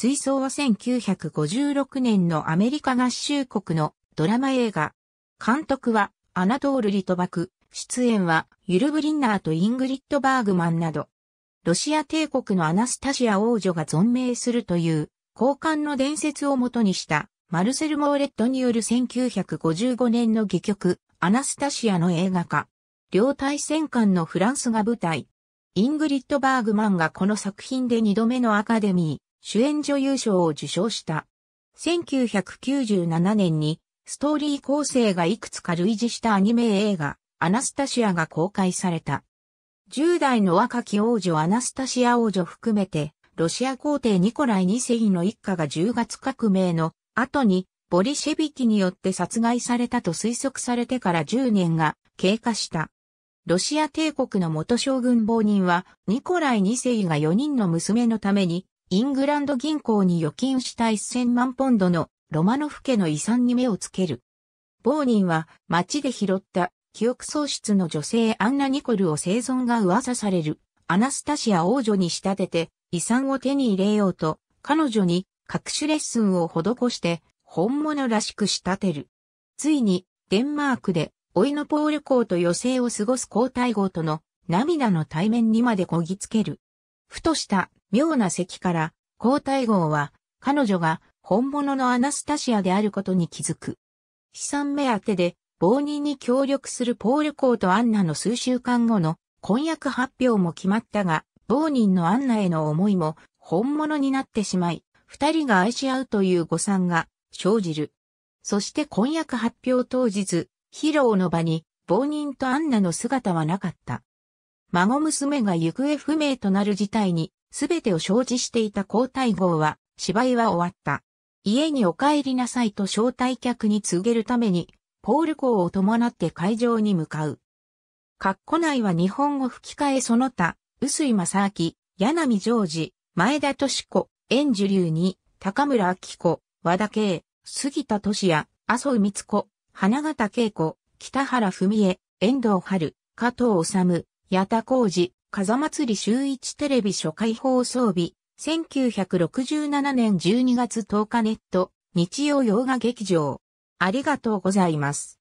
追走は1956年のアメリカ合衆国のドラマ映画。監督はアナトール・リトバク、出演はユル・ブリンナーとイングリッド・バーグマンなど、ロシア帝国のアナスタシア王女が存命するという交換の伝説をもとにしたマルセル・モーレットによる1955年の戯曲アナスタシアの映画化。両対戦艦のフランスが舞台。イングリッド・バーグマンがこの作品で2度目のアカデミー。主演女優賞を受賞した。1997年にストーリー構成がいくつか類似したアニメ映画、アナスタシアが公開された。10代の若き王女アナスタシア王女含めて、ロシア皇帝ニコライ2世の一家が10月革命の後にボリシェビキによって殺害されたと推測されてから10年が経過した。ロシア帝国の元将軍亡人はニコライ2世が4人の娘のためにイングランド銀行に預金した1000万ポンドのロマノフ家の遺産に目をつける。ボーニンは街で拾った記憶喪失の女性アンナ・ニコルを生存が噂されるアナスタシア王女に仕立てて遺産を手に入れようと彼女に各種レッスンを施して本物らしく仕立てる。ついにデンマークでオイノポール公と余生を過ごす皇太后との涙の対面にまでこぎつける。ふとした妙な席から、皇太后は、彼女が本物のアナスタシアであることに気づく。資産目当てで、亡人に協力するポール公とアンナの数週間後の婚約発表も決まったが、亡人のアンナへの思いも本物になってしまい、二人が愛し合うという誤算が生じる。そして婚約発表当日、披露の場に亡人とアンナの姿はなかった。孫娘が行方不明となる事態にすべてを承知していた皇太后は、芝居は終わった。家にお帰りなさいと招待客に告げるために、ポール公を伴って会場に向かう。括弧内は日本語吹き替えその他、薄井正明、柳ジョージ、前田敏子、円樹流に、高村明子、和田圭、杉田敏也、麻生光子、花形恵子、北原文江、遠藤春、加藤治、八田浩二、風祭り週一テレビ初回放送日、1967年12月10日ネット、日曜洋画劇場。ありがとうございます。